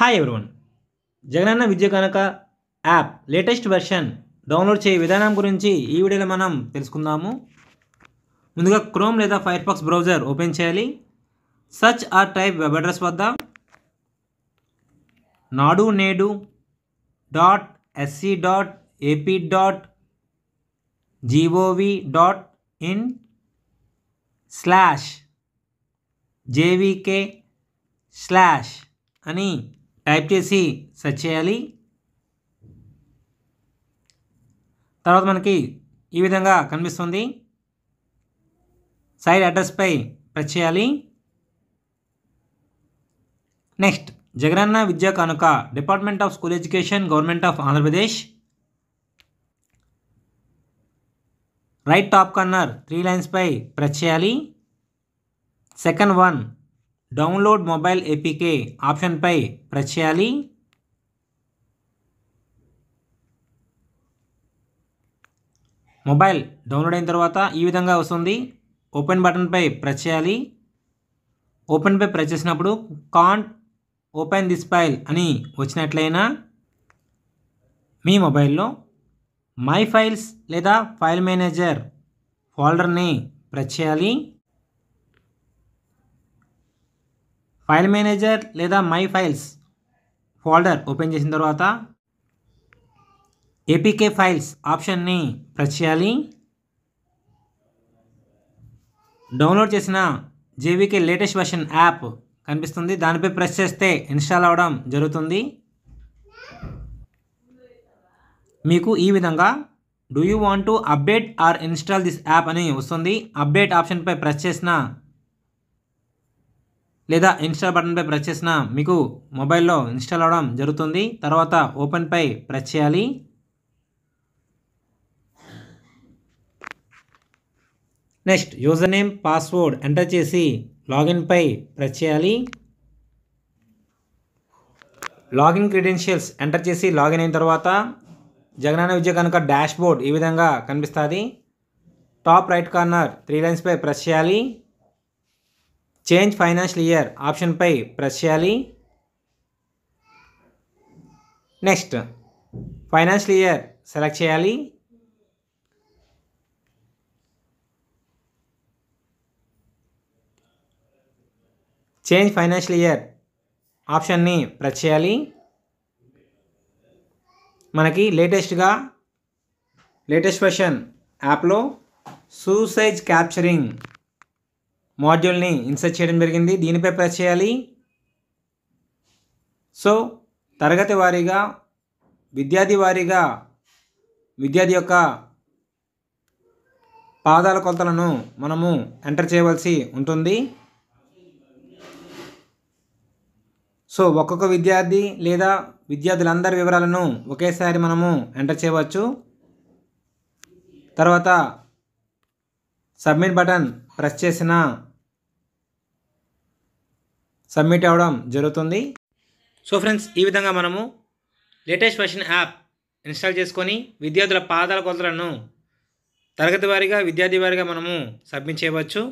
hi everyone Jagananna విద్య కనుక app latest version download చేయ విధానం గురించి ఈ వీడియోలో మనం తెలుసుకుందాము ముందుగా క్రోమ్ లేదా ఫైర్ఫాక్స్ బ్రౌజర్ ఓపెన్ చేయాలి search or type web address వద్ద Nadu Nedu dot SC dot AP dot GOV dot in slash JVK slash అని టైప్ చేసి సెర్చ్ చేయాలి తర్వాత మనకి ఈ విధంగా కనిపిస్తుంది సైడ్ అడ్రస్పై ప్రెస్ చేయాలి next Jagananna Vidya Kanuka department of school education government of Andhra Pradesh right top corner three లైన్స్పై ప్రెస్ చేయాలి second one download mobile APK ఆప్షన్పై ప్రెస్ చేయాలి మొబైల్ డౌన్లోడ్ అయిన తర్వాత ఈ విధంగా వస్తుంది ఓపెన్ బటన్పై ప్రెస్ చేయాలి ఓపెన్పై ప్రెస్ చేసినప్పుడు కాంట్ ఓపెన్ దిస్ ఫైల్ అని వచ్చినట్లయినా మీ మొబైల్లో మై ఫైల్స్ లేదా ఫైల్ మేనేజర్ ఫోల్డర్ని ప్రెస్ చేయాలి ఫైల్ మేనేజర్ లేదా మై ఫైల్స్ ఫోల్డర్ ఓపెన్ చేసిన తర్వాత ఏపీకే ఫైల్స్ ఆప్షన్ని ప్రెస్ చేయాలి డౌన్లోడ్ చేసిన జేవీకే లేటెస్ట్ వెర్షన్ యాప్ కనిపిస్తుంది దానిపై ప్రెస్ చేస్తే ఇన్స్టాల్ అవ్వడం జరుగుతుంది మీకు ఈ విధంగా do you want to update or install this app అని వస్తుంది అప్డేట్ ఆప్షన్పై ప్రెస్ చేసిన లేదా ఇన్స్టాల్ బటన్పై ప్రెస్ చేసిన మీకు మొబైల్లో ఇన్స్టాల్ అవడం జరుగుతుంది తర్వాత ఓపెన్పై ప్రెస్ చేయాలి next user name password enter చేసి లాగిన్పై ప్రెస్ చేయాలి లాగిన్ క్రెడెన్షియల్స్ ఎంటర్ చేసి లాగిన్ అయిన తర్వాత జగనాన్న విద్య కనుక డాష్ బోర్డ్ ఈ విధంగా కనిపిస్తుంది టాప్ రైట్ కార్నర్ త్రీ లైన్స్పై ప్రెస్ చేయాలి చేంజ్ ఫైనాన్షియల్ ఇయర్ ఆప్షన్పై ప్రెస్ చేయాలి నెక్స్ట్ ఫైనాన్షియల్ ఇయర్ సెలెక్ట్ చేయాలి చేంజ్ ఫైనాన్షియల్ ఇయర్ ఆప్షన్ని ప్రెస్ చేయాలి మనకి లేటెస్ట్గా లేటెస్ట్ వెర్షన్ యాప్లో సూసైజ్ క్యాప్చరింగ్ మాడ్యూల్ని ఇన్సర్ట్ చేయడం జరిగింది దీనిపై ప్రెస్ చేయాలి సో తరగతి వారీగా విద్యార్థి వారీగా విద్యార్థి యొక్క పాదాల కొలతలను మనము ఎంటర్ చేయవలసి ఉంటుంది సో ఒక్కొక్క విద్యార్థి లేదా విద్యార్థులందరి వివరాలను ఒకేసారి మనము ఎంటర్ చేయవచ్చు తర్వాత సబ్మిట్ బటన్ ప్రెస్ చేసిన సబ్మిట్ అవ్వడం జరుగుతుంది సో ఫ్రెండ్స్ ఈ విధంగా మనము లేటెస్ట్ వర్షన్ యాప్ ఇన్స్టాల్ చేసుకొని విద్యార్థుల పాదాల కొలతలను తరగతి వారిగా విద్యార్థి వారిగా మనము సబ్మిట్ చేయవచ్చు